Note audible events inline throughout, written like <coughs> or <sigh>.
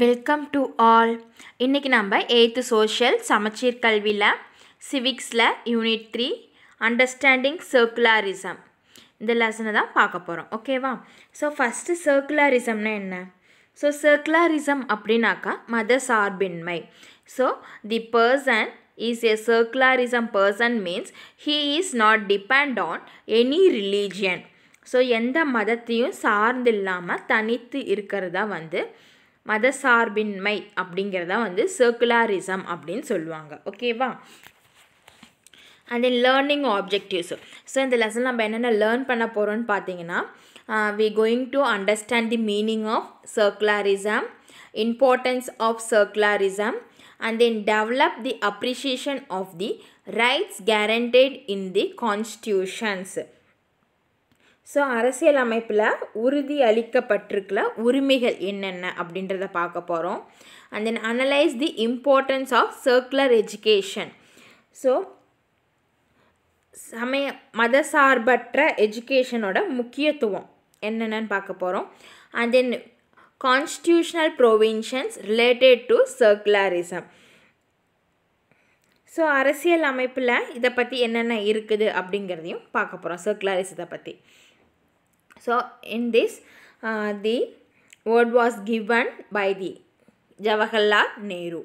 Welcome to all இன்றைக்கி நம்ம eighth social சமச்சீர் கல்வியில் சிவிக்ஸில் யூனிட் த்ரீ அண்டர்ஸ்டாண்டிங் சர்க்குலாரிசம் இந்த லெசனை தான் பார்க்க போகிறோம் ஓகேவா ஸோ ஃபஸ்ட்டு சர்க்குலாரிசம்னா என்ன ஸோ சர்க்குலாரிசம் அப்படின்னாக்கா மத சார்பின்மை so the person is a circularism person means he is not depend on any religion so எந்த மதத்தையும் சார்ந்து இல்லாமல் தனித்து இருக்கிறதா வந்து மதசார்பின்மை அப்படிங்கிறத வந்து சர்க்குலாரிசம் அப்படின்னு சொல்லுவாங்க ஓகேவா and then learning objectives so இந்த லெசன் நம்ம என்னென்ன லேர்ன் பண்ண போகிறோம்னு பார்த்தீங்கன்னா we going to understand the meaning of secularism importance of secularism and then develop the appreciation of the rights guaranteed in the constitutions so அரசியல் அமைப்பில் உறுதி அளிக்கப்பட்டிருக்கிற உரிமைகள் என்னென்ன அப்படின்றத பார்க்க போகிறோம் and then analyse the importance of secular education so சமய மத சார்பற்ற எஜுகேஷனோட முக்கியத்துவம் என்னென்னு பார்க்க போகிறோம் and then constitutional provisions related to secularism so அரசியல் அமைப்பில் இதை பற்றி என்னென்ன இருக்குது அப்படிங்கிறதையும் பார்க்க போகிறோம் சர்க்குலரிசத்தை பற்றி So, in this, uh, the word was given by the Jawaharlal Nehru.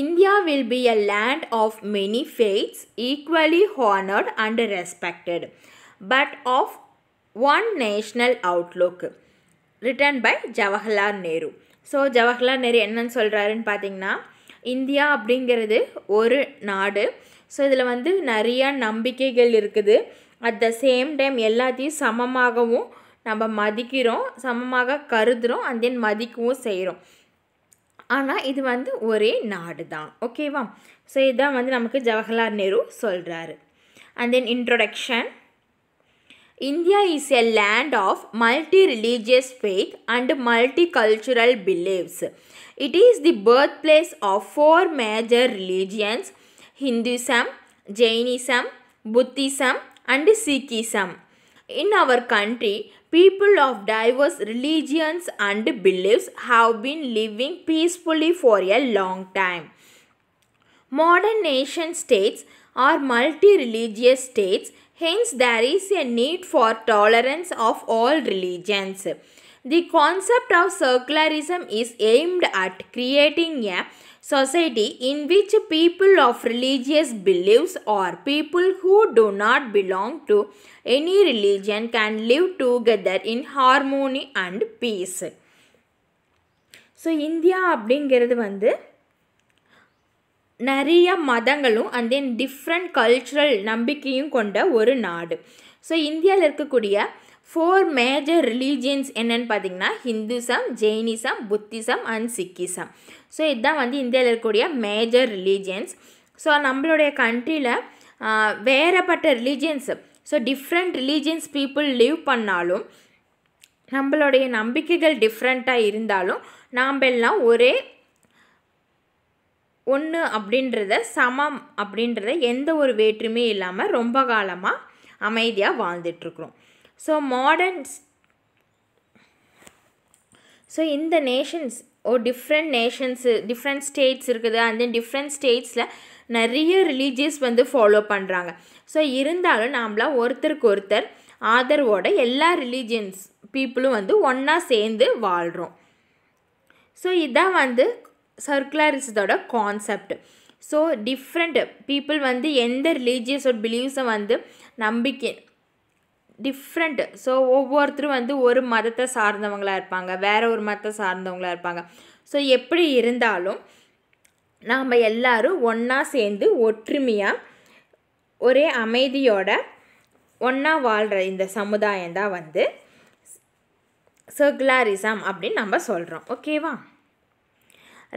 India will be a land of many faiths, equally honored and respected, but of one national outlook. Written by Jawaharlal Nehru so Jawaharlal Nehru என்னன்னு சொல்கிறாருன்னு பார்த்தீங்கன்னா India அப்படிங்கிறது ஒரு நாடு so இதில் வந்து நிறையா நம்பிக்கைகள் இருக்குது அட் த சேம் டைம் எல்லாத்தையும் சமமாகவும் நம்ம மதிக்கிறோம் சமமாக கருதுகிறோம் அண்ட் தென் மதிக்கவும் செய்கிறோம் ஆனால் இது வந்து ஒரே நாடு தான் ஓகேவா ஸோ இதுதான் வந்து நமக்கு ஜவஹர்லால் நேரு சொல்கிறாரு and then introduction India is a land of multi religious faith and multi cultural believes it is the birth place of four major religions Hinduism Jainism Buddhism and Sikhism. In our country, people of diverse religions and beliefs have been living peacefully for a long time. Modern nation states are multi religious states, hence, there is a need for tolerance of all religions. The concept of secularism is aimed at creating a society in which people of religious believes or people who do not belong to any religion can live together in harmony and peace. So India அப்படிங்கிறது வந்து நிறைய மதங்களும் and then different cultural நம்பிக்கையும் கொண்ட ஒரு நாடு so இந்தியாவில் இருக்கக்கூடிய ஃபோர் மேஜர் ரிலீஜியன்ஸ் என்னென்னு பார்த்தீங்கன்னா Hinduism Jainism Buddhism and Sikhism so இதுதான் வந்து இந்தியாவில் இருக்கக்கூடிய மேஜர் ரிலீஜியன்ஸ் ஸோ நம்மளுடைய கண்ட்ரியில் வேறுபட்ட religions so different religions people live பண்ணாலும் நம்மளுடைய நம்பிக்கைகள் டிஃப்ரெண்ட்டாக இருந்தாலும் நாம் எல்லாம் ஒரே ஒன்று அப்படின்றத சமம் அப்படின்றத எந்த ஒரு வேற்றுமையும் இல்லாமல் ரொம்ப காலமாக அமைதியாக வாழ்ந்துட்டுருக்குறோம் ஸோ மாடர்ன்ஸ் ஸோ இந்த நேஷன்ஸ் ஓ டிஃப்ரெண்ட் நேஷன்ஸு டிஃப்ரெண்ட் ஸ்டேட்ஸ் இருக்குது அண்ட் தென் டிஃப்ரெண்ட் ஸ்டேட்ஸில் நிறைய ரிலீஜியஸ் வந்து ஃபாலோ பண்ணுறாங்க ஸோ இருந்தாலும் நாம்லாம் ஒருத்தருக்கு ஒருத்தர் ஆதரவோட எல்லா ரிலீஜியன்ஸ் பீப்புளும் வந்து ஒன்றா சேர்ந்து வாழ்கிறோம் ஸோ இதான் வந்து சர்க்குலரிசத்தோட கான்செப்ட் ஸோ டிஃப்ரெண்ட் பீப்புள் வந்து எந்த ரிலீஜியஸ் ஒரு பிலீவ்ஸை வந்து நம்பிக்கை டிஃப்ரெண்ட் ஸோ ஒவ்வொருத்தரும் வந்து ஒரு மதத்தை சார்ந்தவங்களாக இருப்பாங்க வேறு ஒரு மதத்தை சார்ந்தவங்களாக இருப்பாங்க ஸோ எப்படி இருந்தாலும் நாம் எல்லோரும் ஒன்றா சேர்ந்து ஒற்றுமையாக ஒரே அமைதியோட ஒன்றா வாழ்கிற இந்த சமுதாயம் தான் வந்து சர்க்குலாரிசம் அப்படின்னு நம்ம சொல்கிறோம் ஓகேவா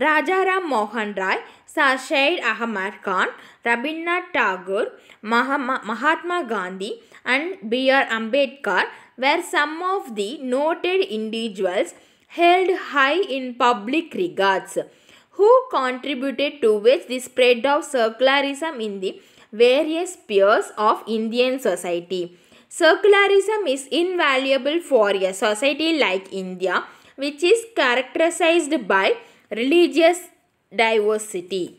ராஜாராம் மோகன் Rai sir shade அகமர் Khan ரபீந்த்நாத் Tagore மகமா Mahatma Gandhi and B.R. Ambedkar were some of the noted individuals held high in public regards who contributed towards the spread of circularism in the various spheres of Indian society. Circularism is invaluable for a society like India which is characterized by religious diversity.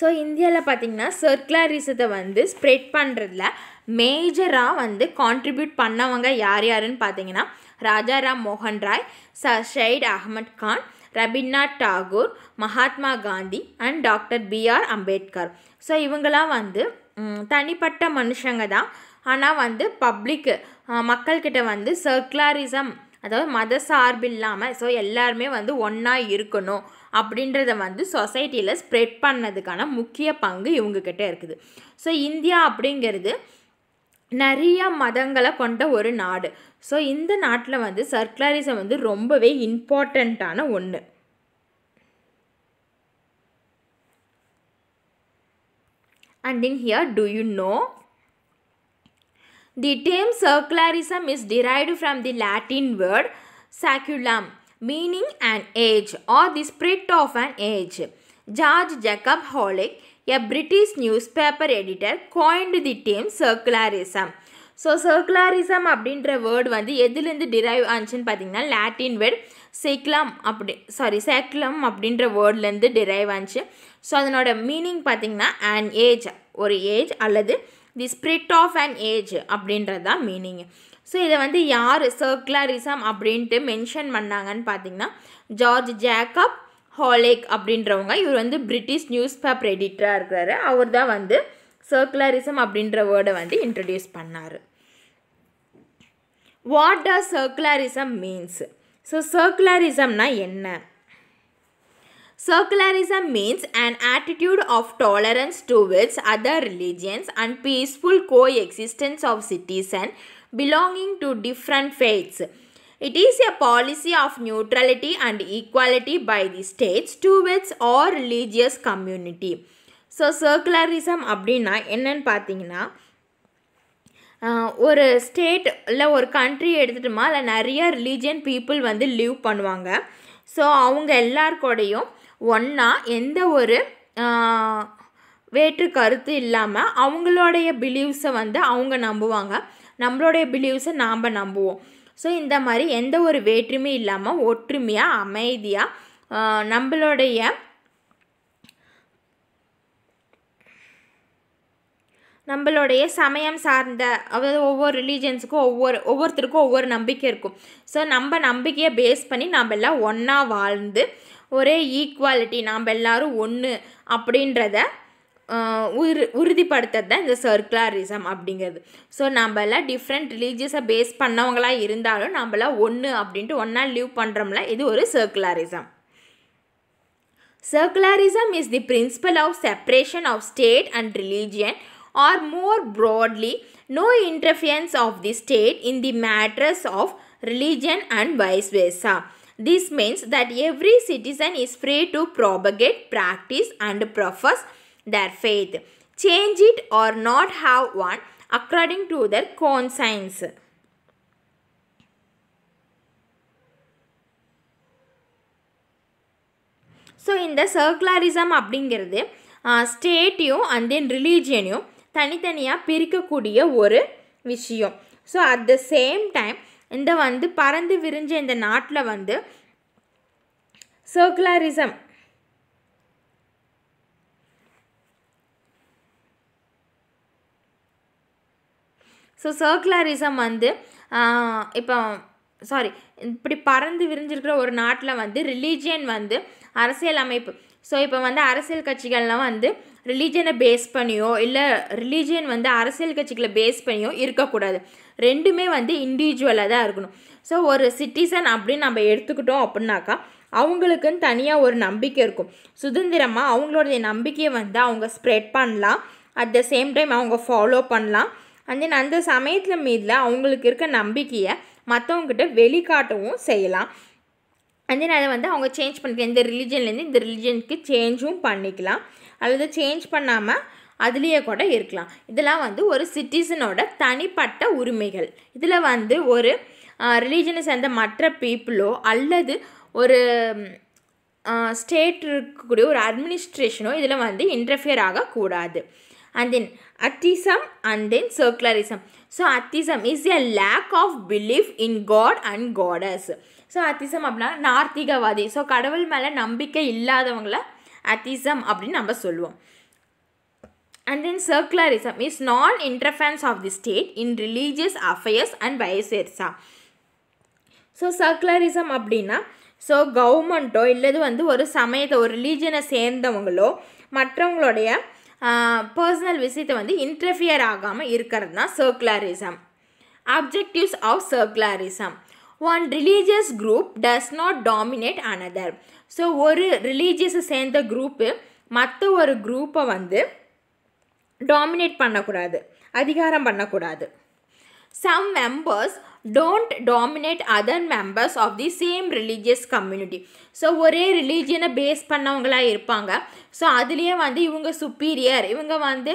So இந்தியாவில் பார்த்திங்கன்னா சர்க்குலரிசத்தை வந்து spread பண்ணுறதுல மேஜராக வந்து contribute பண்ணவங்க யார் யாருன்னு பார்த்தீங்கன்னா ராஜா ராம் மோகன் ராய் ச Syed Ahmed Khan Rabindranath Tagore Mahatma Gandhi and doctor B R Ambedkar so இவங்களாம் வந்து தனிப்பட்ட மனுஷங்க தான் ஆனால் வந்து பப்ளிக்கு மக்கள்கிட்ட வந்து சர்க்குலாரிசம் அதாவது மத சார்பு இல்லாமல் ஸோ எல்லாருமே வந்து ஒன்றா இருக்கணும் அப்படின்றத வந்து சொசைட்டியில் ஸ்ப்ரெட் பண்ணதுக்கான முக்கிய பங்கு இவங்கக்கிட்ட இருக்குது ஸோ இந்தியா அப்படிங்கிறது நிறைய மதங்களை கொண்ட ஒரு நாடு ஸோ இந்த நாட்டில் வந்து சர்க்குலரிசம் வந்து ரொம்பவே இம்பார்ட்டண்ட்டான ஒன்று and in here to you know the term secularism is derived from the Latin word saeculum meaning and age or the spirit of an age George Jacob Holyoake a British newspaper editor coined the term circularism. So secularism அப்படின்ற word வந்து எதுலேருந்து drive ஆச்சுன்னு பார்த்தீங்கன்னா Latin word சைக்லம் அப்படி sorry saeculum அப்படின்ற வேர்ட்லேருந்து derive ஆச்சு so அதனோட மீனிங் பார்த்தீங்கன்னா அன் ஏஜ் ஒரு ஏஜ் அல்லது the spirit of an age அப்படின்றது தான் மீனிங்கு ஸோ இதை வந்து யார் சர்க்குலாரிசம் அப்படின்ட்டு மென்ஷன் பண்ணாங்கன்னு பார்த்தீங்கன்னா ஜார்ஜ் ஜேக்கப் ஹாலேக் அப்படின்றவங்க இவர் வந்து பிரிட்டிஷ் நியூஸ் பேப்பர் எடிட்டராக இருக்கிறாரு அவர் தான் வந்து சர்க்குலரிசம் அப்படின்ற வேர்டை வந்து இன்ட்ரடியூஸ் பண்ணார் what does secularism means so சர்க்குலரிசம்னா என்ன secularism means and attitude of tolerance towards other religions and peaceful coexistence of citizen belonging to different faiths It is a policy of neutrality and equality by the states towards all religious community. So secularism அப்படின்னா என்னன்னு பார்த்தீங்கன்னா ஒரு state இல்லை ஒரு country எடுத்துட்டோமா இல்லை நிறைய religion people வந்து லீவ் பண்ணுவாங்க ஸோ அவங்க எல்லாருக்கூடையும் ஒன்றா எந்த ஒரு வேற்று கருத்து இல்லாமல் அவங்களுடைய பிலீவ்ஸை வந்து அவங்க நம்புவாங்க நம்மளுடைய பிலீவ்ஸை நாம் நம்புவோம் ஸோ இந்த மாதிரி எந்த ஒரு வேற்றுமை இல்லாமல் ஒற்றுமையாக அமைதியாக நம்மளுடைய நம்மளுடைய சமயம் சார்ந்த அதாவது ஒவ்வொரு ரிலீஜன்ஸுக்கும் ஒவ்வொரு ஒவ்வொருத்தருக்கும் ஒவ்வொரு நம்பிக்கை இருக்கும் ஸோ நம்ம நம்பிக்கையை பேஸ் பண்ணி நம்ம எல்லாம் ஒன்றா வாழ்ந்து ஒரே ஈக்குவாலிட்டி நாம் எல்லோரும் ஒன்று அப்படின்றத உறுதிப்படுத்துறது தான் இந்த சர்க்குலாரிசம் அப்படிங்கிறது ஸோ நம்மளாம் டிஃப்ரெண்ட் ரிலீஜியஸை பேஸ் பண்ணவங்களா இருந்தாலும் நம்மளாம் ஒன்று அப்படின்ட்டு ஒன்றா லீவ் பண்ணுறோம்ல இது ஒரு secularism secularism is the principle of separation of state and religion or more broadly no interference of the state in the matters of religion and vice versa this means that every citizen is free to propagate practise and profess their faith change it or not have one according to their conscience. So இந்த secularism அப்படிங்கிறது ஸ்டேட்டையும் and then ரிலீஜியனையும் தனித்தனியாக பிரிக்கக்கூடிய ஒரு விஷயம் so at the same time இந்த வந்து பறந்து விரிஞ்ச இந்த நாட்டில் வந்து சர்க்குலரிசம் ஸோ சர்க்குலரிசம் வந்து இப்போ சாரி இப்படி பறந்து விரிஞ்சிருக்கிற ஒரு நாட்டில் வந்து ரிலீஜியன் வந்து அரசியல் அமைப்பு ஸோ இப்போ வந்து அரசியல் கட்சிகள்லாம் வந்து ரிலீஜியனை பேஸ் பண்ணியோ இல்லை ரிலீஜியன் வந்து அரசியல் கட்சிகளை பேஸ் பண்ணியோ இருக்கக்கூடாது ரெண்டுமே வந்து இண்டிவிஜுவலாக தான் இருக்கணும் ஸோ ஒரு சிட்டிசன் அப்படின்னு நம்ம எடுத்துக்கிட்டோம் அப்படின்னாக்கா அவங்களுக்குன்னு தனியாக ஒரு நம்பிக்கை இருக்கும் சுதந்திரமாக அவங்களுடைய நம்பிக்கையை வந்து அவங்க ஸ்ப்ரெட் பண்ணலாம் அட் த சேம் டைம் அவங்க ஃபாலோ பண்ணலாம் அண்ட் தென் அந்த சமயத்தில் மீதில் அவங்களுக்கு இருக்க நம்பிக்கையை மற்றவங்ககிட்ட வெளிக்காட்டவும் செய்யலாம் அண்ட் தென் அதை வந்து அவங்க சேஞ்ச் பண்ணிக்கலாம் இந்த ரிலிஜன்லேருந்து இந்த ரிலிஜனுக்கு சேஞ்சும் பண்ணிக்கலாம் அல்லது சேஞ்ச் பண்ணாமல் அதுலேயே கூட இருக்கலாம் இதெல்லாம் வந்து ஒரு சிட்டிசனோட தனிப்பட்ட உரிமைகள் இதில் வந்து ஒரு ரிலீஜனை சேர்ந்த மற்ற பீப்புளோ அல்லது ஒரு ஸ்டேட் இருக்கக்கூடிய ஒரு அட்மினிஸ்ட்ரேஷனோ இதில் வந்து இன்டர்ஃபியர் ஆகக்கூடாது and then atheism and then circularism. So atheism is a lack of belief in God and gods so atheism அப்படின்னா நார்த்திகவாதி ஸோ கடவுள் மேலே நம்பிக்கை இல்லாதவங்களை அத்திசம் அப்படின்னு நம்ம சொல்லுவோம் and then secularism is non interference of the state in religious affairs and பயசேர்ஸா so secularism அப்படின்னா ஸோ கவர்மெண்ட்டோ இல்லது வந்து ஒரு சமயத்தை ஒரு ரிலீஜனை சேர்ந்தவங்களோ மற்றவங்களுடைய பர்சனல் விஷயத்தை வந்து இன்டர்ஃபியர் ஆகாமல் இருக்கிறது தான் secularism objectives of secularism one religious group does not dominate another so ஒரு ரிலீஜியஸை சேர்ந்த குரூப்பு மற்ற ஒரு குரூப்பை வந்து டாமினேட் பண்ணக்கூடாது அதிகாரம் பண்ணக்கூடாது some members don't dominate other members of the same religious community so ஒரே ரிலீஜியனை பேஸ் பண்ணவங்களாக இருப்பாங்க ஸோ அதுலேயே வந்து இவங்க சுப்பீரியர் இவங்க வந்து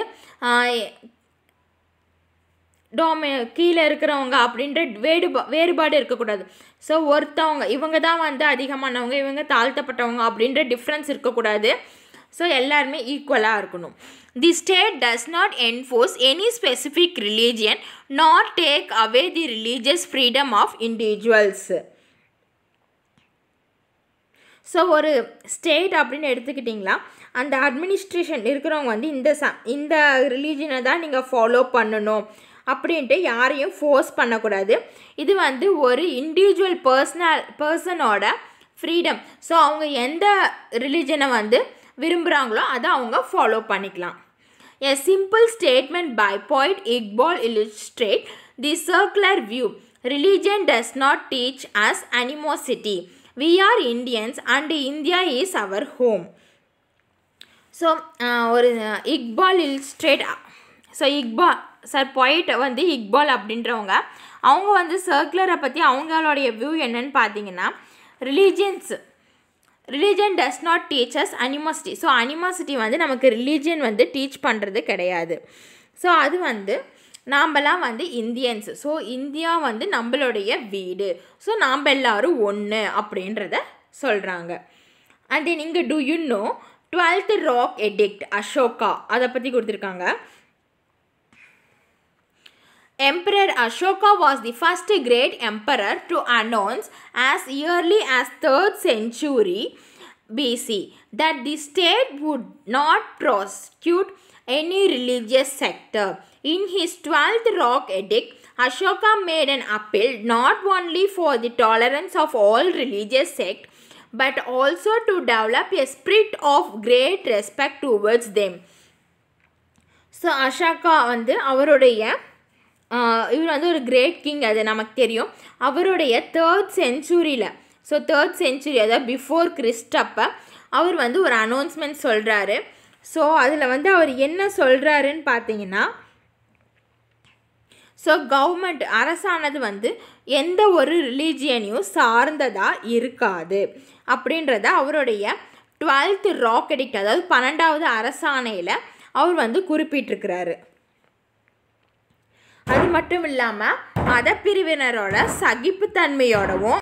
டோமி கீழே இருக்கிறவங்க அப்படின்ற வேறுபா வேறுபாடு இருக்கக்கூடாது ஸோ ஒருத்தவங்க இவங்க தான் வந்து அதிகமானவங்க இவங்க தாழ்த்தப்பட்டவங்க அப்படின்ற டிஃப்ரென்ஸ் இருக்கக்கூடாது ஸோ எல்லாருமே ஈக்குவலாக இருக்கணும் the state does not enforce any specific religion not take away the religious freedom of individuals so ஒரு ஸ்டேட் அப்படின்னு எடுத்துக்கிட்டிங்களா அந்த அட்மினிஸ்ட்ரேஷன் இருக்கிறவங்க வந்து இந்த ச இந்த ரிலீஜனை தான் நீங்கள் ஃபாலோ பண்ணணும் அப்படின்ட்டு யாரையும் ஃபோர்ஸ் பண்ணக்கூடாது இது வந்து ஒரு இண்டிவிஜுவல் பர்சனல் பர்சனோட ஃப்ரீடம் ஸோ அவங்க எந்த ரிலீஜனை வந்து விரும்புகிறாங்களோ அதை அவங்க ஃபாலோ பண்ணிக்கலாம் a simple statement by poet Iqbal illustrate the secular view religion does not teach us animosity we are Indians and India is our home so ஒரு Iqbal illustrate so Iqbal sir poet வந்து இக்பால் அப்படின்றவங்க அவங்க வந்து சர்க்குலரை பற்றி அவங்களுடைய வியூ என்னன்னு பார்த்தீங்கன்னா religions religion does not teach us animosity so animosity வந்து நமக்கு ரிலீஜியன் வந்து டீச் பண்ணுறது கிடையாது ஸோ அது வந்து நாம்பலாம் வந்து இந்தியன்ஸ் ஸோ இந்தியா வந்து நம்மளுடைய வீடு ஸோ நாம் எல்லோரும் ஒன்று அப்படின்றத சொல்கிறாங்க அண்ட் தென் இங்கே to you know twelfth rock edict Ashoka அதை பற்றி கொடுத்துருக்காங்க Emperor Ashoka was the first great emperor to announce as early as 3rd century BC that the state would not prosecute any religious sector. In his 12th Rock Edict, Ashoka made an appeal not only for the tolerance of all religious sects but also to develop a spirit of great respect towards them. So Ashoka அஷாக்கா our அவருடைய இவர் வந்து ஒரு great king அது நமக்கு தெரியும் அவருடைய third செஞ்சுரியில் so third century அதாவது பிஃபோர் கிறிஸ்டப்போ அவர் வந்து ஒரு அனௌன்ஸ்மெண்ட் சொல்கிறாரு ஸோ அதில் வந்து அவர் என்ன சொல்கிறாருன்னு பார்த்தீங்கன்னா ஸோ கவர்மெண்ட் அரசானது வந்து எந்த ஒரு ரிலீஜியனையும் சார்ந்ததாக இருக்காது அப்படின்றத அவருடைய டுவெல்த்து ராக்கெடிக் அதாவது பன்னெண்டாவது அரசாணையில் அவர் வந்து குறிப்பிட்டிருக்கிறாரு அது மட்டும் இல்லாமல் மதப்பிரிவினரோட சகிப்புத்தன்மையோடவும்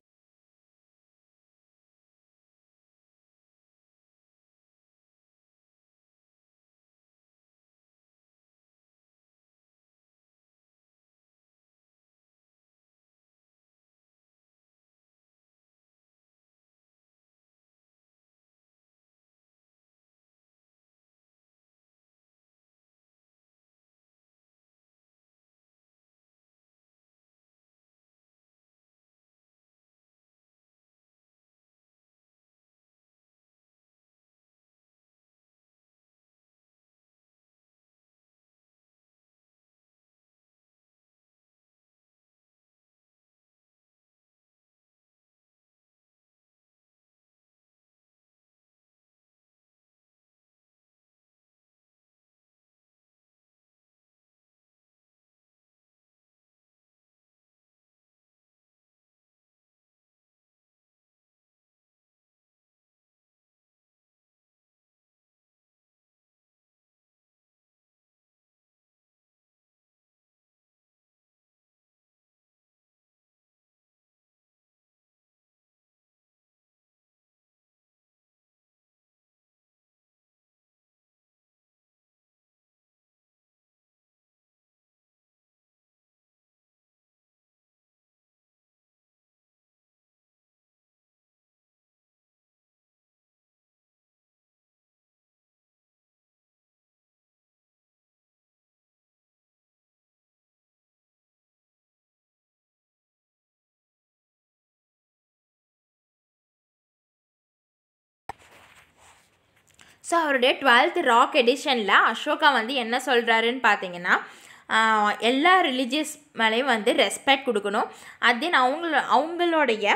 ஸோ அவருடைய டுவெல்த் ராக் எடிஷனில் அசோகா வந்து என்ன சொல்கிறாருன்னு பார்த்தீங்கன்னா எல்லா ரிலீஜியஸ் மேலேயும் வந்து ரெஸ்பெக்ட் கொடுக்கணும் அது அவங்கள அவங்களுடைய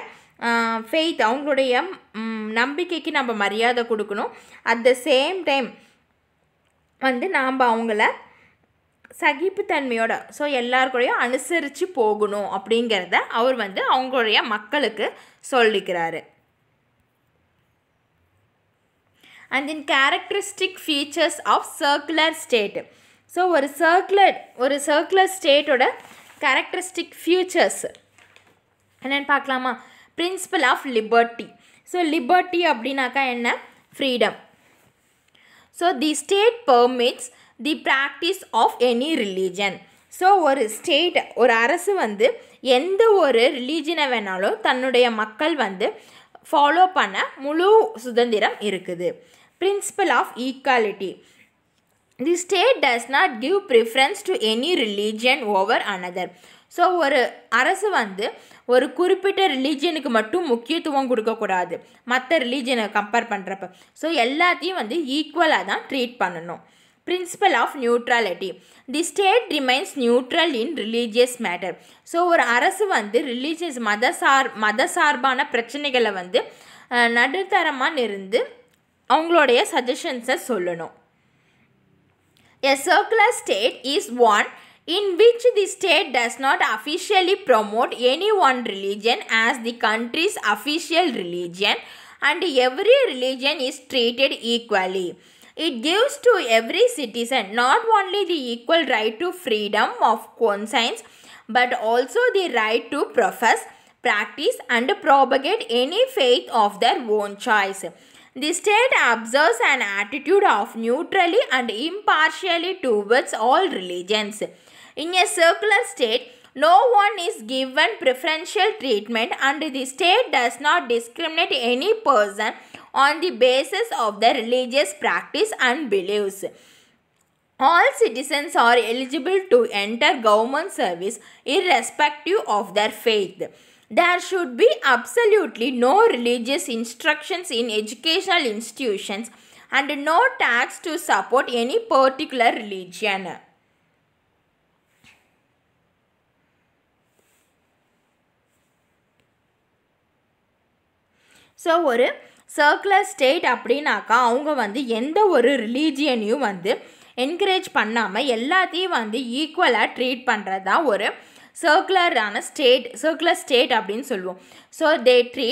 ஃபெய்த் அவங்களுடைய நம்பிக்கைக்கு நம்ம மரியாதை கொடுக்கணும் அட் த சேம் டைம் வந்து நாம் அவங்கள சகிப்புத்தன்மையோட ஸோ எல்லாருக்கூடையும் அனுசரித்து போகணும் அப்படிங்கிறத அவர் வந்து அவங்களுடைய மக்களுக்கு சொல்லிக்கிறாரு and then characteristic features of secular state so ஒரு சர்க்குலர் ஒரு சர்க்குலர் ஸ்டேட்டோட கேரக்டரிஸ்டிக் ஃபியூச்சர்ஸ் என்னென்னு பார்க்கலாமா principle of liberty so liberty அப்படின்னாக்கா என்ன freedom so the state permits the practice of any religion so ஒரு ஸ்டேட் ஒரு அரசு வந்து எந்த ஒரு ரிலீஜனை வேணாலும் தன்னுடைய மக்கள் வந்து ஃபாலோ பண்ண முழு சுதந்திரம் இருக்குது principle of equality. The state does not give preference to any religion over another so ஒரு அரசு வந்து ஒரு குறிப்பிட்ட ரிலீஜியனுக்கு மட்டும் முக்கியத்துவம் கொடுக்கக்கூடாது மற்ற ரிலீஜியனை கம்பேர் பண்ணுறப்ப ஸோ எல்லாத்தையும் வந்து ஈக்குவலாக தான் ட்ரீட் பண்ணணும் principle of neutrality the state remains neutral in religious matter so ஒரு அரசு வந்து ரிலீஜியஸ் மத சார் மத சார்பான பிரச்சனைகளை வந்து நடுத்தரமாக இருந்து அவங்களுடைய சஜஷன்ஸை சொல்லணும் A circular state is one in which the state does not officially promote any one religion as the country's official religion and every religion is treated equally. It gives to every citizen not only the equal right to freedom of conscience but also the right to profess, practice and propagate any faith of their own choice. The state observes an attitude of neutrally and impartially towards all religions. In a circular state, no one is given preferential treatment and the state does not discriminate any person on the basis of their religious practice and beliefs. All citizens are eligible to enter government service irrespective of their faith. There should be absolutely no religious instructions in educational institutions and no tax to support any particular religion. So ஒரு secular state அப்படின்னாக்கா அவங்க வந்து எந்த ஒரு ரிலீஜியனையும் வந்து encourage பண்ணாமல் எல்லாத்தையும் வந்து ஈக்குவலாக ட்ரீட் பண்ணுறது தான் ஒரு சர்க்குலரான ஸ்டேட் சர்க்குலர் ஸ்டேட் அப்படின்னு சொல்லுவோம் so they tree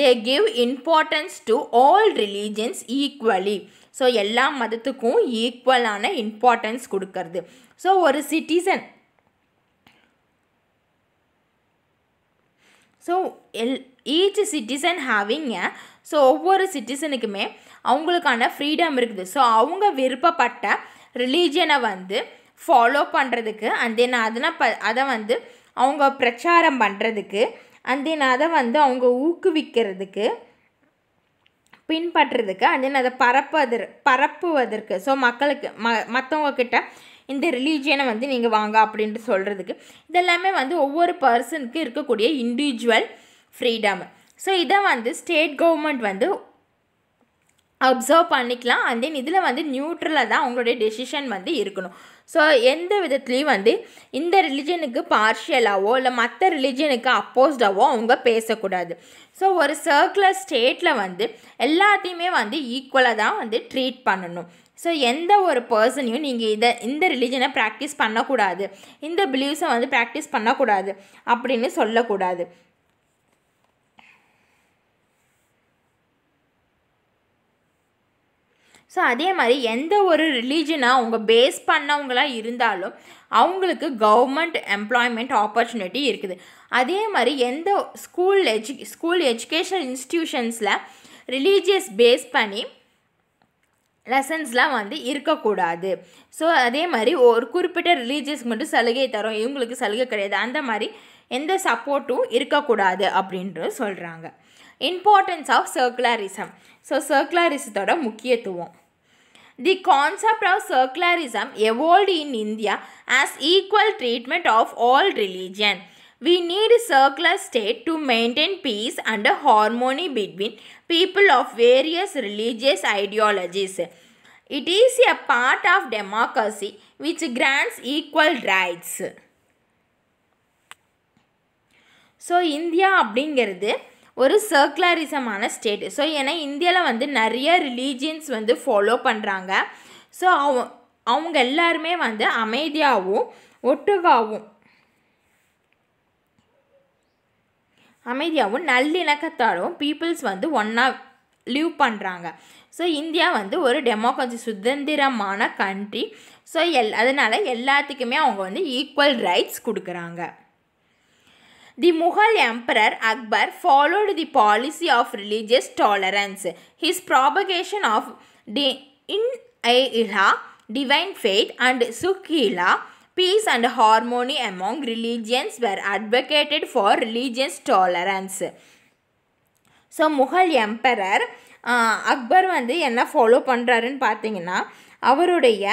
they give importance to all religions equally so எல்லா மதத்துக்கும் ஈக்குவலான இம்பார்ட்டன்ஸ் கொடுக்கறது ஸோ ஒரு சிட்டிசன் ஸோ எல் ஈச் சிட்டிசன் ஹேவிங்க ஸோ ஒவ்வொரு சிட்டிசனுக்குமே அவங்களுக்கான ஃப்ரீடம் இருக்குது ஸோ அவங்க விருப்பப்பட்ட ரிலீஜியனை வந்து ஃபாலோ பண்ணுறதுக்கு அண்ட் தென் அதனால் ப அதை வந்து அவங்க பிரச்சாரம் பண்ணுறதுக்கு அண்ட் தென் அதை வந்து அவங்க ஊக்குவிக்கிறதுக்கு பின்பற்றுறதுக்கு அண்ட் தென் அதை பரப்புவதற்கு பரப்புவதற்கு ஸோ மக்களுக்கு ம மற்றவங்கக்கிட்ட இந்த ரிலீஜியனை வந்து நீங்கள் வாங்க அப்படின்ட்டு சொல்கிறதுக்கு இதெல்லாமே வந்து ஒவ்வொரு பர்சனுக்கு இருக்கக்கூடிய இண்டிவிஜுவல் ஃப்ரீடம் ஸோ இதை வந்து ஸ்டேட் கவர்மெண்ட் வந்து அப்சர்வ் பண்ணிக்கலாம் அண்ட் தென் இதில் வந்து நியூட்ரலாக தான் அவங்களுடைய டெசிஷன் வந்து இருக்கணும் ஸோ எந்த விதத்துலேயும் வந்து இந்த ரிலிஜனுக்கு பார்ஷியலாகவோ இல்லை மற்ற ரிலிஜனுக்கு அப்போஸ்டாவோ அவங்க பேசக்கூடாது ஸோ ஒரு சர்க்குலர் ஸ்டேட்டில் வந்து எல்லாத்தையுமே வந்து ஈக்குவலாக தான் வந்து ட்ரீட் பண்ணணும் ஸோ எந்த ஒரு பர்சனையும் நீங்கள் இதை இந்த ரிலிஜனை ப்ராக்டிஸ் பண்ணக்கூடாது இந்த பிலீவ்ஸை வந்து ப்ராக்டிஸ் பண்ணக்கூடாது அப்படின்னு சொல்லக்கூடாது ஸோ அதே மாதிரி எந்த ஒரு ரிலீஜனாக அவங்க பேஸ் பண்ணவங்களாக இருந்தாலும் அவங்களுக்கு கவர்மெண்ட் எம்ப்ளாய்மெண்ட் ஆப்பர்ச்சுனிட்டி இருக்குது அதே மாதிரி எந்த ஸ்கூல் எஜு ஸ்கூல் எஜுகேஷனல் இன்ஸ்டியூஷன்ஸில் ரிலீஜியஸ் பேஸ் பண்ணி லெசன்ஸ்லாம் வந்து இருக்கக்கூடாது ஸோ அதே மாதிரி ஒரு குறிப்பிட்ட ரிலீஜியஸ்க்கு மட்டும் சலுகை தரும் இவங்களுக்கு சலுகை கிடையாது அந்த மாதிரி எந்த சப்போர்ட்டும் இருக்கக்கூடாது அப்படின்ட்டு சொல்கிறாங்க இம்பார்ட்டன்ஸ் ஆஃப் சர்க்குலாரிசம் ஸோ சர்க்குலாரிசத்தோட முக்கியத்துவம் The concept of secularism evolved in India as equal treatment of all religion. We need a circular state to maintain peace and harmony between people of various religious ideologies. It is a part of democracy which grants equal rights. So, India அப்படிங்கிறது ஒரு சர்க்குலரிசமான state so ஏன்னா இந்தியாவில் வந்து நிறைய religions வந்து follow பண்ணுறாங்க so அவ அவங்க எல்லாருமே வந்து அமைதியாகவும் ஒட்டுகாவும் அமைதியாகவும் நல்லிணக்கத்தாலும் பீப்புள்ஸ் வந்து ஒன்றா லீவ் பண்ணுறாங்க ஸோ இந்தியா வந்து ஒரு டெமோக்ரஸி சுதந்திரமான கண்ட்ரி ஸோ எல் அதனால் எல்லாத்துக்குமே அவங்க வந்து ஈக்குவல் ரைட்ஸ் கொடுக்குறாங்க the Mughal emperor Akbar followed the policy of religious tolerance his propagation of Din i Ilahi divine faith and சுக்கீலா peace and harmony among religions were advocated for religions tolerance so Mughal emperor Akbar வந்து என்ன follow பண்ணுறாருன்னு பார்த்தீங்கன்னா அவருடைய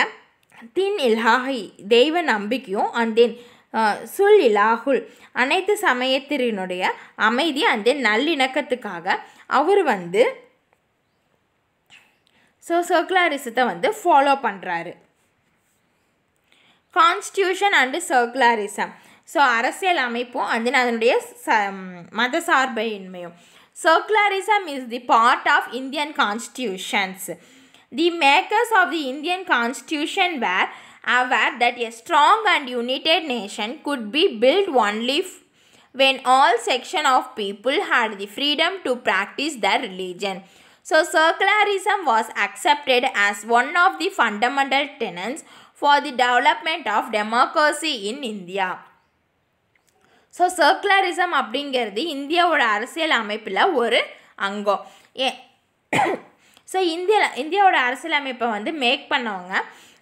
தின் இல்ஹாஹி தெய்வ நம்பிக்கையும் அண்ட் தென் சுல் இலாகுல் அனைத்து சமயத்தினுடைய அமைதி அந்த நல்லிணக்கத்துக்காக அவர் வந்து ஸோ சர்க்குலாரிசத்தை வந்து ஃபாலோ பண்ணுறாரு கான்ஸ்டியூஷன் அண்டு சர்க்குலாரிசம் ஸோ அரசியல் அமைப்பும் அண்ட் அதனுடைய ச மத சார்பின்மையும் secularism is the part of Indian constitutions the makers of the Indian constitution were aware that a strong and united nation could be built only when all section of people had the freedom to practice their religion. So circularism was accepted as one of the fundamental tenets for the development of democracy in India. So secularism அப்படிங்கிறது இந்தியாவோட அரசியல் அமைப்பில் ஒரு அங்கம் ஏ so <coughs> இந்திய இந்தியாவோட அரசியலமைப்பை வந்து மேக் பண்ணவங்க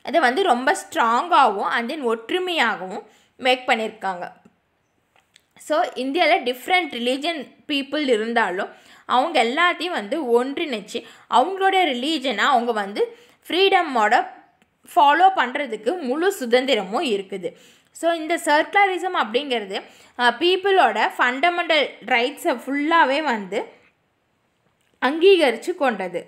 அது வந்து ரொம்ப ஸ்ட்ராங்காகவும் அண்ட் தென் ஒற்றுமையாகவும் மேக் பண்ணியிருக்காங்க ஸோ இந்தியாவில் டிஃப்ரெண்ட் ரிலீஜன் பீப்புள் இருந்தாலும் அவங்க எல்லாத்தையும் வந்து ஒன்றிணைச்சு அவங்களோட ரிலீஜனாக அவங்க வந்து ஃப்ரீடமோட ஃபாலோ பண்ணுறதுக்கு முழு சுதந்திரமும் இருக்குது ஸோ இந்த சர்க்குலரிசம் அப்படிங்கிறது பீப்புளோட ஃபண்டமெண்டல் ரைட்ஸை ஃபுல்லாகவே வந்து அங்கீகரித்து கொண்டது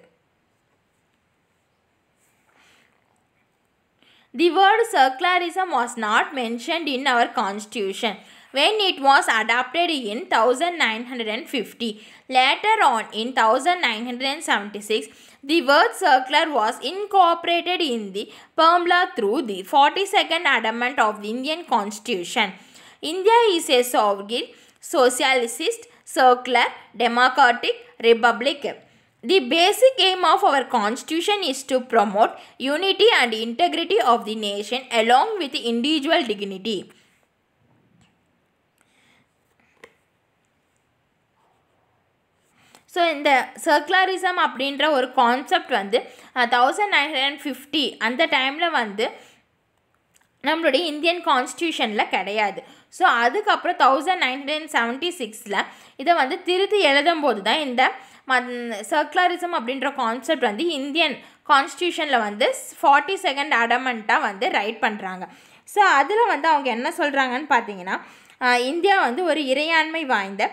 The word secularism was not mentioned in our constitution when it was adopted in 1950. Later on in 1976, the word circular was incorporated in the preamble through the 42nd Amendment of the Indian Constitution. India is a sovereign, socialist, circular, democratic republic. The basic aim of our constitution is to promote unity and integrity of the nation along with individual dignity. So இந்த secularism அப்படின்ற ஒரு concept வந்து thousand nine hundred fifty அந்த டைமில் வந்து நம்மளுடைய Indian கான்ஸ்டியூஷனில் கிடையாது so அதுக்கப்புறம் தௌசண்ட் நைன் ஹண்ட்ரட் செவன்ட்டி சிக்ஸில் இதை வந்து திருத்தி எழுதும் போது தான் இந்த சர்க்குலரிசம் அப்படின்ற கான்செப்ட் வந்து இந்தியன் கான்ஸ்டியூஷனில் வந்து ஃபார்ட்டி செகண்ட் அடமெண்ட்டாக வந்து ரைட் பண்ணுறாங்க ஸோ அதில் வந்து அவங்க என்ன சொல்கிறாங்கன்னு பார்த்தீங்கன்னா இந்தியா வந்து ஒரு இறையாண்மை வாய்ந்த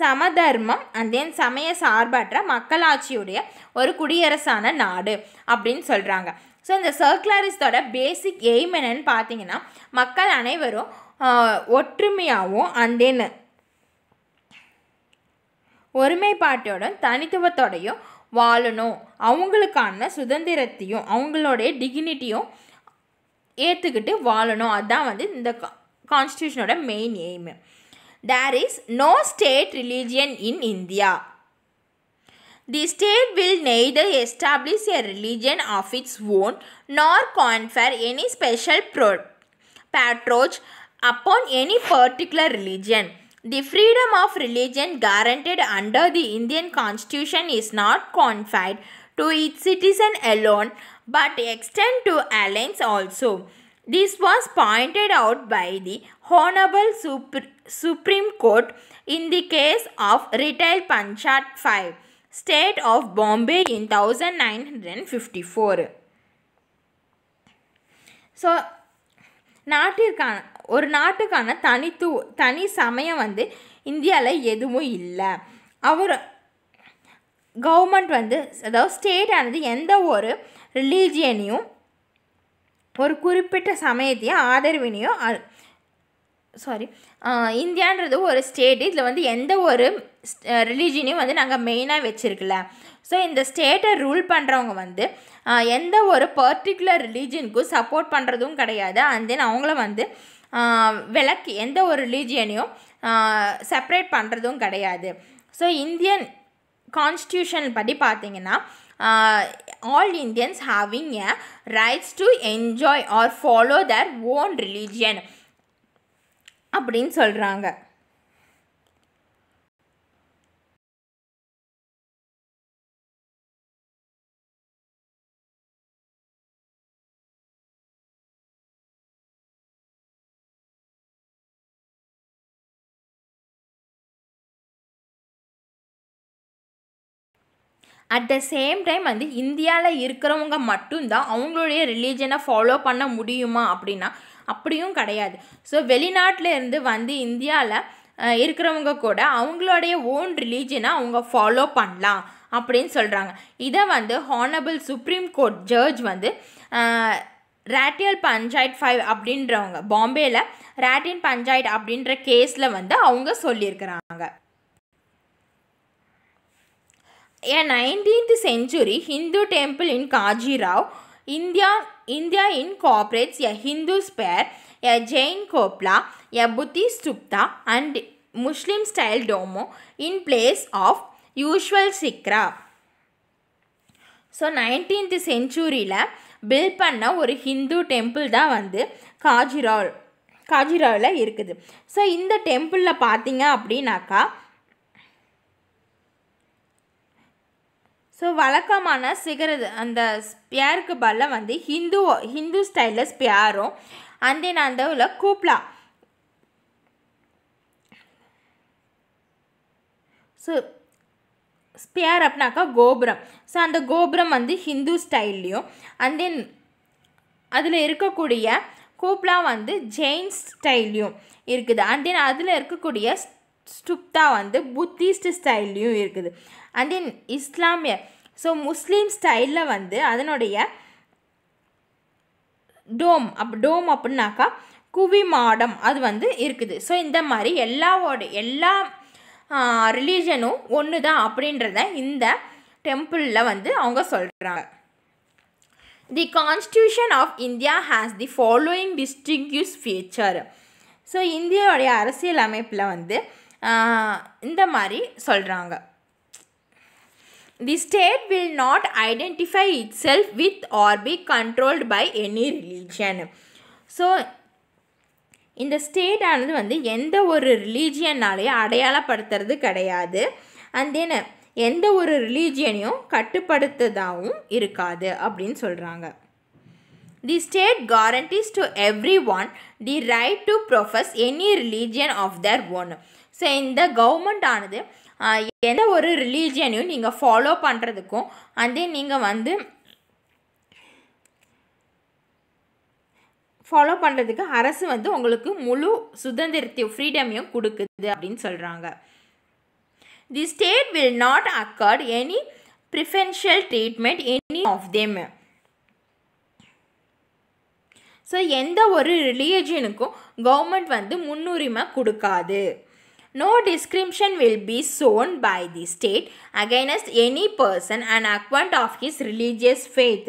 சமதர்மம் அண்ட் தென் சமய சார்பற்ற மக்களாட்சியுடைய ஒரு குடியரசான நாடு அப்படின்னு சொல்கிறாங்க ஸோ இந்த சர்க்குலரிஸ்டோட பேசிக் எய்ம் என்னன்னு பார்த்தீங்கன்னா மக்கள் அனைவரும் ஒற்றுமையாகவும் அண்ட் தென் ஒருமைப்பாட்டோட தனித்துவத்தோடையும் வாழணும் அவங்களுக்கான சுதந்திரத்தையும் அவங்களோடைய டிகினிட்டியும் ஏற்றுக்கிட்டு வாழணும் அதுதான் வந்து இந்த கான்ஸ்டியூஷனோட main aim there is no state religion in India the state will neither establish a religion of its own nor confer any special ப்ரோ patronage upon any particular religion The freedom of religion guaranteed under the Indian Constitution is not confined to its citizen alone but extend to aliens also. This was pointed out by the Honorable Supre Supreme Court in the case of Retail Panchat 5, State of Bombay in 1954. So நாட்டிற்கான ஒரு நாட்டுக்கான தனித்து தனி சமயம் வந்து இந்தியாவில் எதுவும் இல்லை அவர் government வந்து அதாவது ஸ்டேட் ஆனது எந்த ஒரு ரிலீஜியனையும் ஒரு குறிப்பிட்ட சமயத்தையும் ஆதரவினையும் சாரி இந்தியான்றது ஒரு ஸ்டேட் இதில் வந்து எந்த ஒரு ரிலீஜியனையும் வந்து நாங்கள் மெயினாக வச்சுருக்கல ஸோ இந்த ஸ்டேட்டை ரூல் பண்ணுறவங்க வந்து எந்த ஒரு பர்டிகுலர் ரிலீஜியனுக்கும் சப்போர்ட் பண்ணுறதும் கிடையாது அண்ட் தென் அவங்கள வந்து விளக்கு எந்த ஒரு ரிலீஜியனையும் செப்ரேட் பண்ணுறதும் கிடையாது ஸோ இந்தியன் கான்ஸ்டியூஷன் படி பார்த்தீங்கன்னா all Indians having a rights to enjoy or follow their own religion அப்படின்னு சொல்கிறாங்க அட் த சேம் டைம் வந்து இந்தியாவில் இருக்கிறவங்க மட்டும்தான் அவங்களுடைய ரிலீஜனை ஃபாலோ பண்ண முடியுமா அப்படின்னா அப்படியும் கிடையாது ஸோ வெளிநாட்டில் இருந்து வந்து இந்தியாவில் இருக்கிறவங்க கூட அவங்களுடைய ஓன் ரிலீஜனை அவங்க ஃபாலோ பண்ணலாம் அப்படின்னு சொல்கிறாங்க இதை வந்து ஹானபிள் சுப்ரீம் கோர்ட் ஜட்ஜ் வந்து ரேட்டியல் பஞ்சாயத் ஃபைவ் அப்படின்றவங்க பாம்பேயில் ரேட்டின் பஞ்சாயத் அப்படின்ற கேஸில் வந்து அவங்க சொல்லியிருக்கிறாங்க A 19th century Hindu temple in Kajirao, India, India incorporates a Hindu spire, a Jain kopla, a Buddhist stupta and Muslim style domo in place of usual sikra. So nineteenth செஞ்சுரியில் build பண்ண ஒரு Hindu temple தான் வந்து காஜிராவ் காஜிராவில் இருக்குது so இந்த டெம்பிளில் பார்த்தீங்க அப்படின்னாக்கா so வழக்கமான சிகரது அந்த ஸ்பியருக்கு பல்ல வந்து ஹிந்து ஹிந்து ஸ்டைலில் ஸ்பியாரும் அந்த அந்த உள்ள கூப்லா ஸோ ஸ்பியார் அப்படின்னாக்கா கோபுரம் ஸோ அந்த கோபுரம் வந்து ஹிந்து ஸ்டைல்லையும் அண்ட் தென் அதில் இருக்கக்கூடிய கூப்லா வந்து ஜெயின் ஸ்டைல்லையும் இருக்குது அண்ட் தென் அதில் இருக்கக்கூடிய ஸ்டுப்தா வந்து புத்திஸ்ட் ஸ்டைல்லையும் இருக்குது அண்ட் தென் இஸ்லாமிய ஸோ முஸ்லீம் ஸ்டைலில் வந்து அதனுடைய டோம் அப் டோம் அப்படின்னாக்கா குவி மாடம் அது வந்து இருக்குது ஸோ இந்த மாதிரி எல்லாவோட எல்லா ரிலீஜனும் ஒன்று தான் அப்படின்றத இந்த டெம்பிளில் வந்து அவங்க சொல்கிறாங்க the constitution of India has the following distinguish feature so இந்தியாவுடைய அரசியல் அமைப்பில் வந்து இந்த மாதிரி சொல்கிறாங்க The state will not identify itself with or be controlled by any religion. So, இந்த ஸ்டேட்டானது வந்து எந்த ஒரு ரிலீஜியனாலேயும் அடையாளப்படுத்துறது கிடையாது அண்ட் தென் எந்த ஒரு ரிலீஜியனையும் கட்டுப்படுத்ததாகவும் இருக்காது அப்படின்னு சொல்கிறாங்க the state guarantees to every one the right to profess any religion of their own so இந்த கவர்மெண்ட் ஆனது எந்த ஒரு ரிலீஜியனையும் நீங்கள் ஃபாலோ பண்ணுறதுக்கும் அதே நீங்கள் வந்து ஃபாலோ பண்ணுறதுக்கு அரசு வந்து உங்களுக்கு முழு சுதந்திரத்தையும் ஃப்ரீடமையும் கொடுக்குது அப்படின்னு சொல்கிறாங்க the state will not accord any preferential treatment any of them so எந்த ஒரு ரிலீஜனுக்கும் கவர்மெண்ட் வந்து முன்னுரிமை கொடுக்காது No discrimination will be shown by the state against any person on account of his religious faith.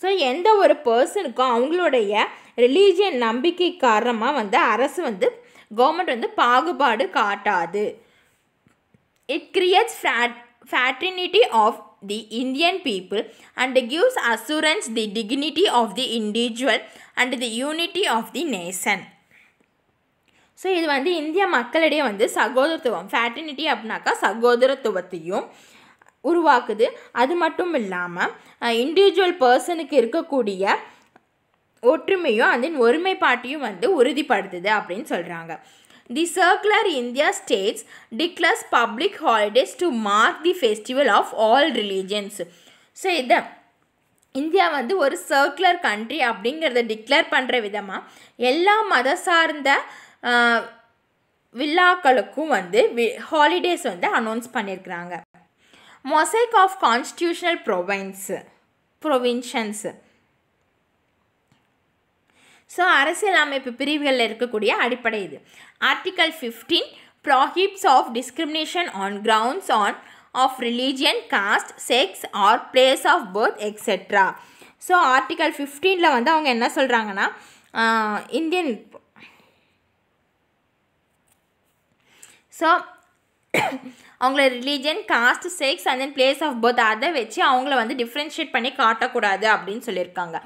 So, எந்த ஒரு person கும் அவங்களுடைய religion நம்பிக்கை காரமா வந்து அரசு வந்து government வந்து பாகுபாடு காட்டாது. It creates fraternity of the Indian people and gives assurance the dignity of the individual and the unity of the nation. So இது வந்து இந்திய மக்களிடையே வந்து சகோதரத்துவம் ஃபேட்டினிட்டி அப்படின்னாக்கா சகோதரத்துவத்தையும் உருவாக்குது அது மட்டும் இல்லாமல் இண்டிவிஜுவல் பர்சனுக்கு இருக்கக்கூடிய ஒற்றுமையும் அதன் ஒருமைப்பாட்டையும் வந்து உறுதிப்படுத்துது அப்படின்னு சொல்கிறாங்க the secular India states declares public holidays to mark the festival of all religions so இதை இந்தியா வந்து ஒரு சர்க்குலர் கண்ட்ரி அப்படிங்கிறத டிக்ளேர் பண்ணுற விதமாக எல்லா மத சார்ந்த வில்லாக்களுக்கும் வந்து ஹாலிடேஸ் வந்து அனௌன்ஸ் பண்ணியிருக்கிறாங்க mosaic of constitutional province provisions so அரசியல் அமைப்பு பிரிவுகளில் இருக்கக்கூடிய அடிப்படை இது article fifteen prohibits of discrimination on grounds on of religion caste sex or place of birth etcetera so article ஃபிஃப்டீனில் வந்து அவங்க என்ன சொல்கிறாங்கன்னா இந்தியன் ஸோ <coughs> அவங்கள religion caste sex and then place of birth அதை வச்சு அவங்கள வந்து டிஃப்ரென்ஷியேட் பண்ணி காட்டக்கூடாது அப்படின்னு சொல்லியிருக்காங்க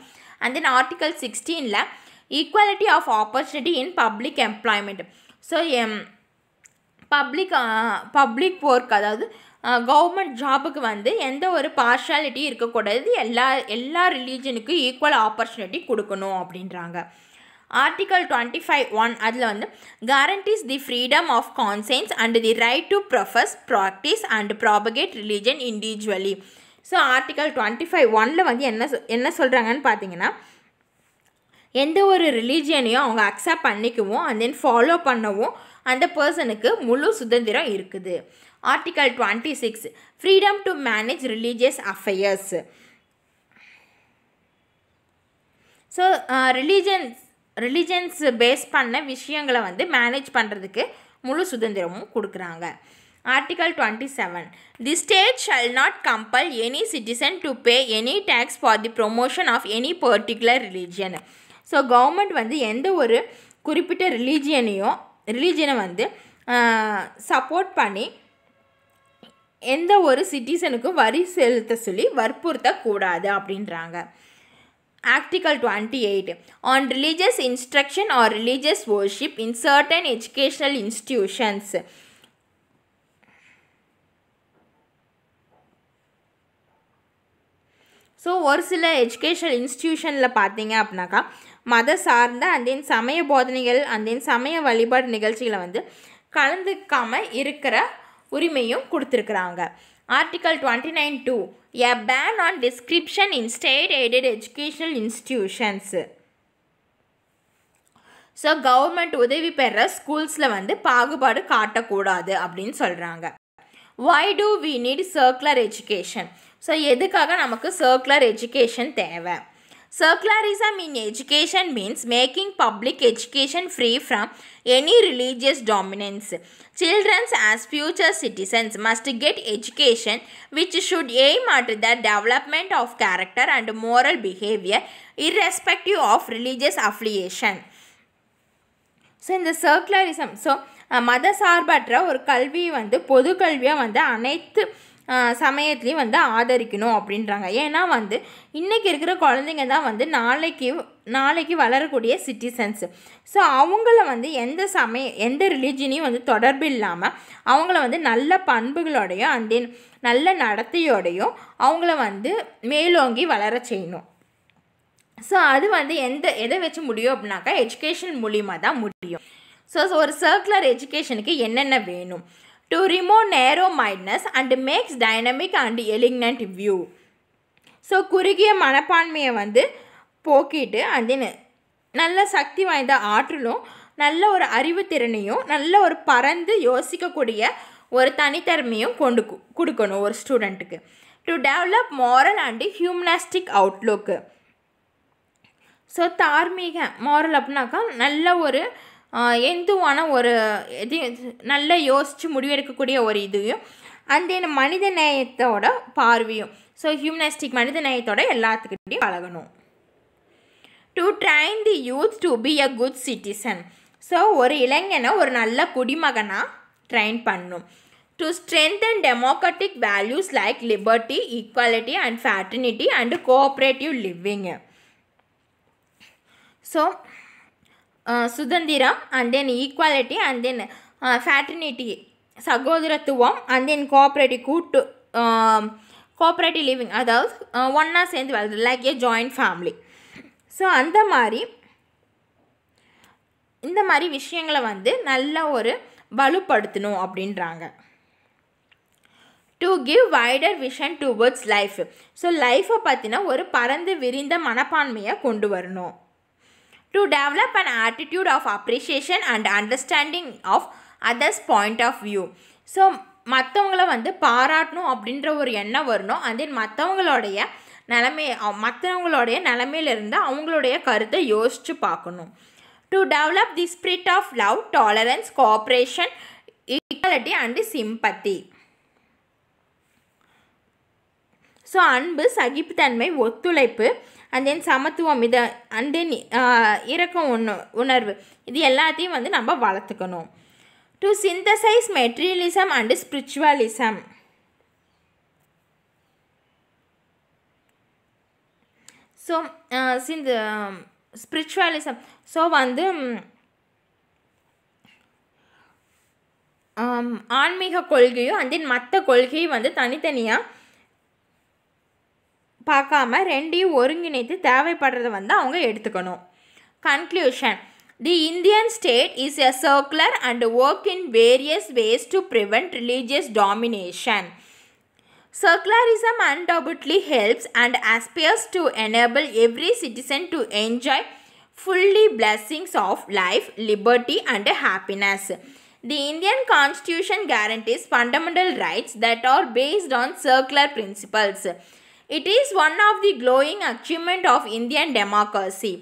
அண்ட் தென் ஆர்டிகல் சிக்ஸ்டீனில் equality of opportunity in public employment so public public work அதாவது கவர்மெண்ட் uh, ஜாபுக்கு வந்து எந்த ஒரு பார்ஷாலிட்டியும் இருக்கக்கூடாது எல்லா எல்லா ரிலீஜனுக்கும் ஈக்குவல் ஆப்பர்ச்சுனிட்டி கொடுக்கணும் அப்படின்றாங்க ஆர்டிகல் டுவெண்ட்டி ஃபைவ் ஒன் அதில் வந்து guarantees the freedom of conscience and the right to profess practise and propagate religion individually so article twenty five ஒனில் வந்து என்ன என்ன சொல்கிறாங்கன்னு பார்த்தீங்கன்னா எந்த ஒரு ரிலீஜியனையும் அவங்க அக்செப்ட் பண்ணிக்கவும் அண்ட் தென் ஃபாலோ பண்ணவும் அந்த பர்சனுக்கு முழு சுதந்திரம் இருக்குது article twenty six freedom to manage religious affairs so religions religions base பண்ண விஷயங்களை வந்து மேனேஜ் பண்ணுறதுக்கு முழு சுதந்திரமும் கொடுக்குறாங்க article twenty seven the state shall not compel any citizen to pay any tax for the promotion of any particular religion so government வந்து எந்த ஒரு குறிப்பிட்ட ரிலீஜியனையும் ரிலீஜியனை வந்து சப்போர்ட் பண்ணி எந்த ஒரு சிட்டிசனுக்கும் வரி செலுத்த சொல்லி வற்புறுத்தக்கூடாது அப்படின்றாங்க article twenty eight on religious instruction or religious worship in certain educational institutions so ஒரு சில எஜுகேஷனல் இன்ஸ்டியூஷனில் பார்த்தீங்க அப்படின்னாக்கா மத சார்ந்த அண்ட் சமய போதனைகள் அண்ட் சமய வழிபாடு நிகழ்ச்சிகளை வந்து கலந்துக்காமல் இருக்கிற உரிமையும் கொடுத்துருக்குறாங்க article twenty nine two a ban on description in state aided educational institutions so government உதவி பெற ஸ்கூல்ஸில் வந்து பாகுபாடு காட்டக்கூடாது அப்படின்னு சொல்கிறாங்க why do we need secular education so எதுக்காக நமக்கு சர்க்குலர் எஜுகேஷன் தேவை Secularism in education means making public education free from any religious dominance. Children as future citizens must get education which should aim at the development of character and moral behavior irrespective of religious affiliation. So இந்த secularism so மத சார்பற்ற ஒரு கல்வியை வந்து பொது கல்வியாக வந்து அனைத்து சமயத்துலேயும் வந்து ஆதரிக்கணும் அப்படின்றாங்க ஏன்னா வந்து இன்றைக்கி இருக்கிற குழந்தைங்க தான் வந்து நாளைக்கு நாளைக்கு வளரக்கூடிய சிட்டிசன்ஸு ஸோ அவங்கள வந்து எந்த சமய எந்த ரிலீஜனையும் வந்து தொடர்பு இல்லாமல் அவங்கள வந்து நல்ல பண்புகளோடையும் அண்ட் தென் நல்ல நடத்தையோடையும் அவங்கள வந்து மேலோங்கி வளர செய்யணும் ஸோ அது வந்து எந்த எதை வச்சு முடியும் அப்படின்னாக்கா எஜுகேஷன் மூலியமாக தான் முடியும் ஸோ ஒரு சர்க்குலர் எஜுகேஷனுக்கு என்னென்ன வேணும் to remove narrow mindness and makes dynamic and elegant view. So குறுகிய மனப்பான்மையை வந்து போக்கிட்டு அதுன்னு நல்ல சக்தி வாய்ந்த ஆற்றலும் நல்ல ஒரு அறிவுத்திறனையும் நல்ல ஒரு பறந்து யோசிக்கக்கூடிய ஒரு தனித்தன்மையும் கொண்டு கொடுக்கணும் ஒரு ஸ்டூடெண்ட்டுக்கு to develop moral and humanistic outlook so தார்மீக மாரல் அப்படின்னாக்கா நல்ல ஒரு எந்துவான ஒரு இது நல்லா யோசித்து முடிவெடுக்கக்கூடிய ஒரு இதையும் அண்ட் தென் மனித நேயத்தோட பார்வையும் ஸோ ஹியூமனிஸ்டிக் மனித நேயத்தோட எல்லாத்துக்கிட்டையும் பழகணும் to train the youth to be a good citizen so ஒரு இளைஞனை ஒரு நல்ல குடிமகனாக ட்ரைன் பண்ணும் to strengthen democratic values like liberty equality and fraternity and cooperative living so சுதந்திரம் and then equality and then fraternity சகோதரத்துவம் அண்ட் தென் கோஆப்ரேட்டிவ் கூட்டு cooperative living அதாவது ஒன்றா சேர்ந்து வளருது like a joint family so அந்த மாதிரி இந்த மாதிரி விஷயங்களை வந்து நல்ல ஒரு வலுப்படுத்தணும் அப்படின்றாங்க to give wider vision towards life so லைஃப்பை பார்த்தீங்கன்னா ஒரு பறந்து விரிந்த மனப்பான்மையை கொண்டு வரணும் to develop and attitude of appreciation and understanding of others point of view so மற்றவங்கள வந்து பாராட்டணும் அப்படின்ற ஒரு எண்ணம் வரணும் அண்ட் தென் மற்றவங்களுடைய நிலமை மற்றவங்களுடைய நிலமையிலிருந்து அவங்களுடைய கருத்தை யோசித்து பார்க்கணும் to develop the spirit of love tolerance cooperation equality and sympathy so அன்பு சகிப்புத்தன்மை ஒத்துழைப்பு அண்ட் தென் சமத்துவம் இதை அண்ட் தென் இறக்கம் உண உணர்வு இது எல்லாத்தையும் வந்து நம்ம வளர்த்துக்கணும் to synthesize materialism and spiritualism so synth spiritualism so வந்து ஆன்மீக கொள்கையும் அண்ட் தென் மற்ற கொள்கையும் வந்து தனித்தனியாக பார்க்காம ரெண்டையும் ஒருங்கிணைத்து தேவைப்படுறத வந்து அவங்க எடுத்துக்கணும் conclusion the Indian state is a secular and work in various ways to prevent religious domination Circularism undoubtedly helps and aspires to enable every citizen to enjoy fully blessings of life, liberty and happiness. The Indian constitution guarantees fundamental rights that are based on secular principles. It is one of the glowing achievement of Indian democracy.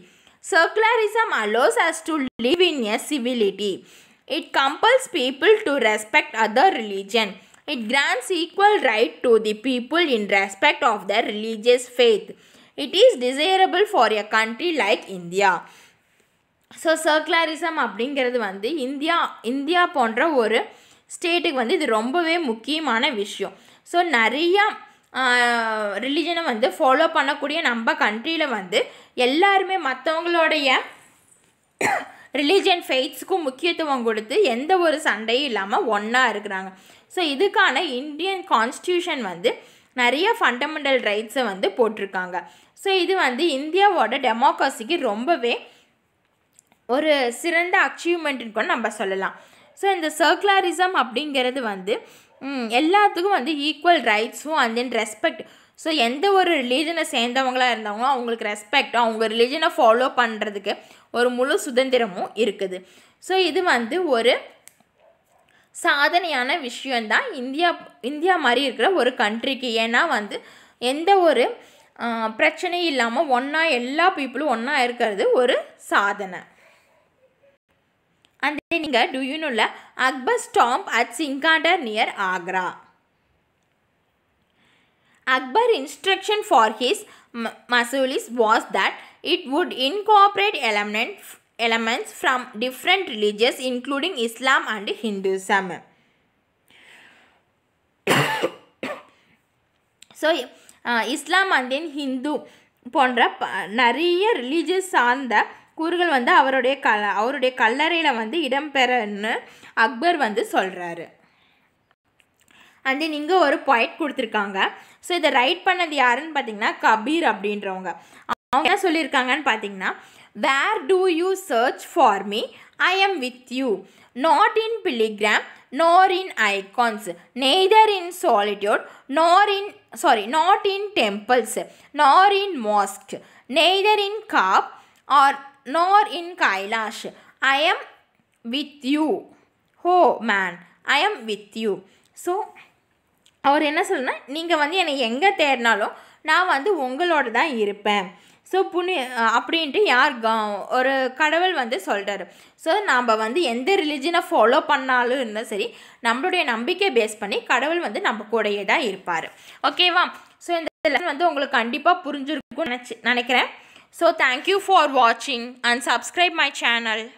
Secularism allows us to live in a civility. It compels people to respect other religion. It grants equal right to the people in respect of their religious faith. It is desirable for a country like India. So secularism அப்படிங்கிறது வந்து India India போன்ற ஒரு ஸ்டேட்டுக்கு வந்து இது ரொம்பவே முக்கியமான விஷயம் ஸோ நிறையா ரிலிஜனை வந்து ஃபாலோ பண்ணக்கூடிய நம்ம கண்ட்ரியில் வந்து எல்லாருமே மற்றவங்களுடைய ரிலீஜியன் ஃபெய்த்ஸுக்கும் முக்கியத்துவம் கொடுத்து எந்த ஒரு சண்டையும் இல்லாமல் ஒன்றா இருக்கிறாங்க ஸோ இதுக்கான இந்தியன் கான்ஸ்டியூஷன் வந்து நிறைய ஃபண்டமெண்டல் ரைட்ஸை வந்து போட்டிருக்காங்க ஸோ இது வந்து இந்தியாவோட டெமோக்ரஸிக்கு ரொம்பவே ஒரு சிறந்த அச்சீவ்மெண்ட்டுன்னு கூட நம்ம சொல்லலாம் ஸோ இந்த சர்க்குலரிசம் அப்படிங்கிறது வந்து எல்லாத்துக்கும் வந்து ஈக்குவல் ரைட்ஸும் அண்ட் தென் ரெஸ்பெக்ட் ஸோ எந்த ஒரு ரிலீஜனை சேர்ந்தவங்களாக இருந்தாங்களோ அவங்களுக்கு ரெஸ்பெக்டும் அவங்க ரிலீஜனை ஃபாலோ பண்ணுறதுக்கு ஒரு முழு சுதந்திரமும் இருக்குது ஸோ இது வந்து ஒரு சாதனையான விஷயந்தான் இந்தியா இந்தியா மாதிரி இருக்கிற ஒரு கண்ட்ரிக்கு ஏன்னா வந்து எந்த ஒரு பிரச்சனையும் இல்லாமல் ஒன்றா எல்லா பீப்புளும் ஒன்றா இருக்கிறது ஒரு சாதனை And then do you know la, Akbar's tomb at Singhada near Agra. Akbar instruction for his Masulis was that it would incorporate element, elements from different religions including Islam and Hinduism. So Islam and then போன்ற நிறைய religious சார்ந்த கூறுகள் வந்து அவருடைய க அவருடைய கல்லறையில் வந்து இடம்பெறன்னு அக்பர் வந்து சொல்கிறாரு அண்ட் தென் இங்கே ஒரு பாயிண்ட் கொடுத்துருக்காங்க ஸோ இதை ரைட் பண்ணது யாருன்னு பார்த்தீங்கன்னா கபீர் அப்படின்றவங்க அவங்க என்ன சொல்லியிருக்காங்கன்னு பார்த்தீங்கன்னா where do you search for me I am with you not in pilgrimage nor in icons neither in solitude nor in sorry not in temples nor in mosque neither in Kaaba or nor in Kailash. I am with you. ஹோ man, I am with you. So அவர் என்ன சொல்லுனா நீங்கள் வந்து என்னை எங்கே தேடினாலும் நான் வந்து உங்களோட தான் இருப்பேன் ஸோ புண்ணிய அப்படின்ட்டு யார் கா ஒரு கடவுள் வந்து சொல்கிறார் ஸோ நாம் வந்து எந்த ரிலிஜனை ஃபாலோ பண்ணாலும் இருந்தால் சரி நம்மளுடைய நம்பிக்கை பேஸ் பண்ணி கடவுள் வந்து நம்ம கூடையே தான் இருப்பார் ஓகேவா ஸோ இந்த வந்து உங்களுக்கு கண்டிப்பாக புரிஞ்சிருக்கும்னு நினச்சி நினைக்கிறேன் So thank you for watching and subscribe my channel.